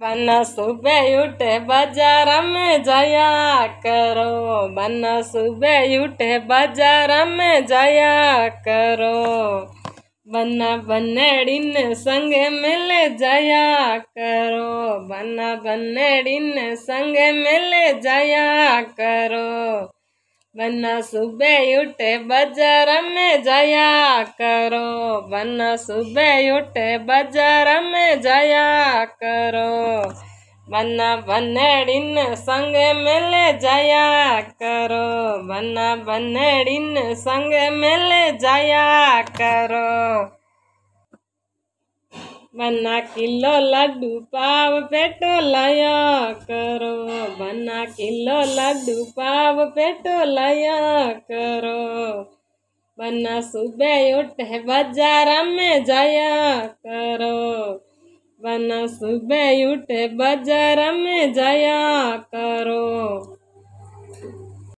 बना सुबह उठे बाजार में जाया करो बना सुबह उठे बाजार में जाया करो बना बनड़िन संग मिल जाया करो बना बनड़िन संग मिल जाया करो बना सुबह उठे बाजार में जाया करो बना सुबह उठे बाजार में जाया करो बन्ना बनड़िन संग मिल जाया करो बन्ना बनड़िन संग मिल जाया करो बन्ना किलो लड्डू पाव पेटो लाया करो बन्ना किलो लड्डू पाव पेटो लाया करो बन्ना सुबह उठ बाजार में जाया करो बना सुबह उठ बाजार में जया करो